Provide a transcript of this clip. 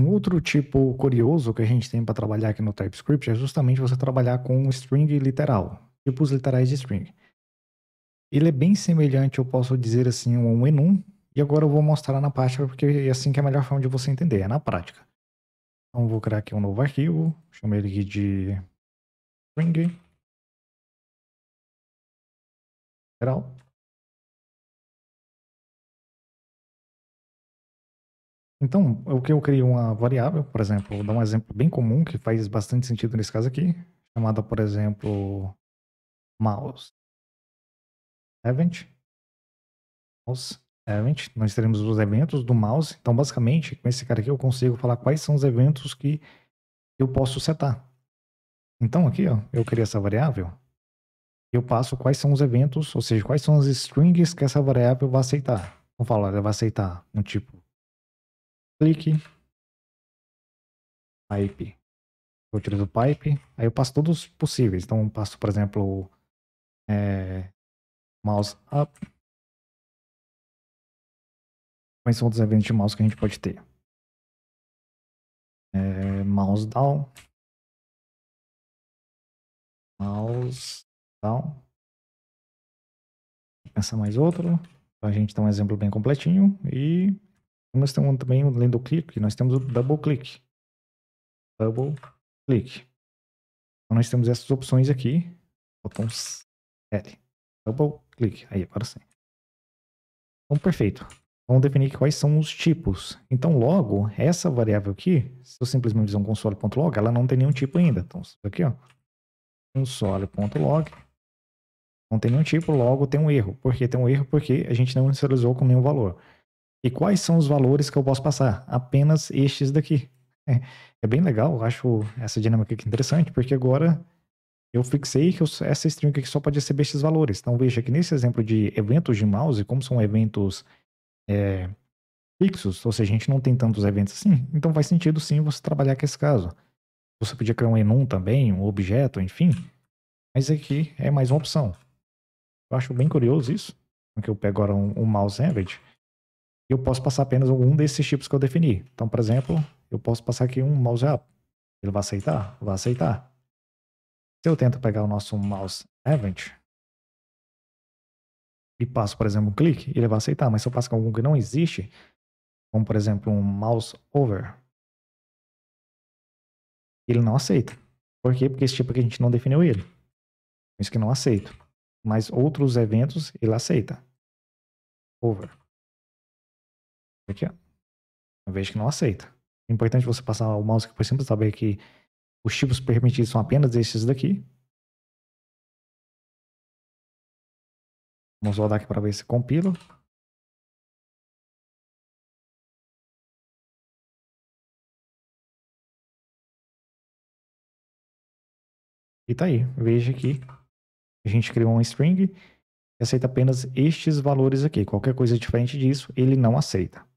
Um outro tipo curioso que a gente tem para trabalhar aqui no TypeScript é justamente você trabalhar com string literal, tipos literais de string. Ele é bem semelhante, eu posso dizer assim, a um enum, e agora eu vou mostrar na prática, porque é assim que é a melhor forma de você entender, é na prática. Então vou criar aqui um novo arquivo, chamei ele aqui de string literal. Então, o que eu crio uma variável, por exemplo, vou dar um exemplo bem comum que faz bastante sentido nesse caso aqui, chamada, por exemplo, mouse event. Mouse event. Nós teremos os eventos do mouse. Então, basicamente, com esse cara aqui eu consigo falar quais são os eventos que eu posso setar. Então, aqui, ó, eu crio essa variável. Eu passo quais são os eventos, ou seja, quais são as strings que essa variável vai aceitar. Vamos falar, ela vai aceitar um tipo clique, pipe. Eu utilizo o pipe, aí eu passo todos os possíveis. Então eu passo, por exemplo, é, mouse up. Quais são os eventos de mouse que a gente pode ter? É, mouse down. Mouse down. Vou pensar mais outro. Pra gente tem um exemplo bem completinho. E nós temos também, além do clique, nós temos o double click. Double click. Então nós temos essas opções aqui. Botão L. Double click. Aí, agora sim. Então, perfeito. Vamos definir quais são os tipos. Então, logo, essa variável aqui, se eu simplesmente usar um console.log, ela não tem nenhum tipo ainda. Então, aqui, ó. console.log não tem nenhum tipo, logo tem um erro. Por que tem um erro? Porque a gente não inicializou com nenhum valor. E quais são os valores que eu posso passar? Apenas estes daqui. É, é bem legal, eu acho essa dinâmica aqui interessante, porque agora eu fixei que eu, essa string aqui só pode receber esses valores. Então veja que nesse exemplo de eventos de mouse, como são eventos é, fixos, ou seja, a gente não tem tantos eventos assim, então faz sentido sim você trabalhar com esse caso. Você podia criar um enum também, um objeto, enfim. Mas aqui é mais uma opção. Eu acho bem curioso isso. Porque eu pego agora um, um mouse average eu posso passar apenas um desses tipos que eu defini. Então, por exemplo, eu posso passar aqui um mouse up. Ele vai aceitar? Vai aceitar. Se eu tento pegar o nosso mouse event e passo, por exemplo, um clique, ele vai aceitar. Mas se eu passo com algum que não existe, como por exemplo um mouse over, ele não aceita. Por quê? Porque esse tipo aqui a gente não definiu ele. Isso que não aceito. Mas outros eventos ele aceita. Over. Aqui, ó. que não aceita. É importante você passar o mouse aqui por cima para saber que os tipos permitidos são apenas esses daqui. Vamos rodar aqui para ver se compila. E tá aí, veja que a gente criou um string que aceita apenas estes valores aqui. Qualquer coisa diferente disso, ele não aceita.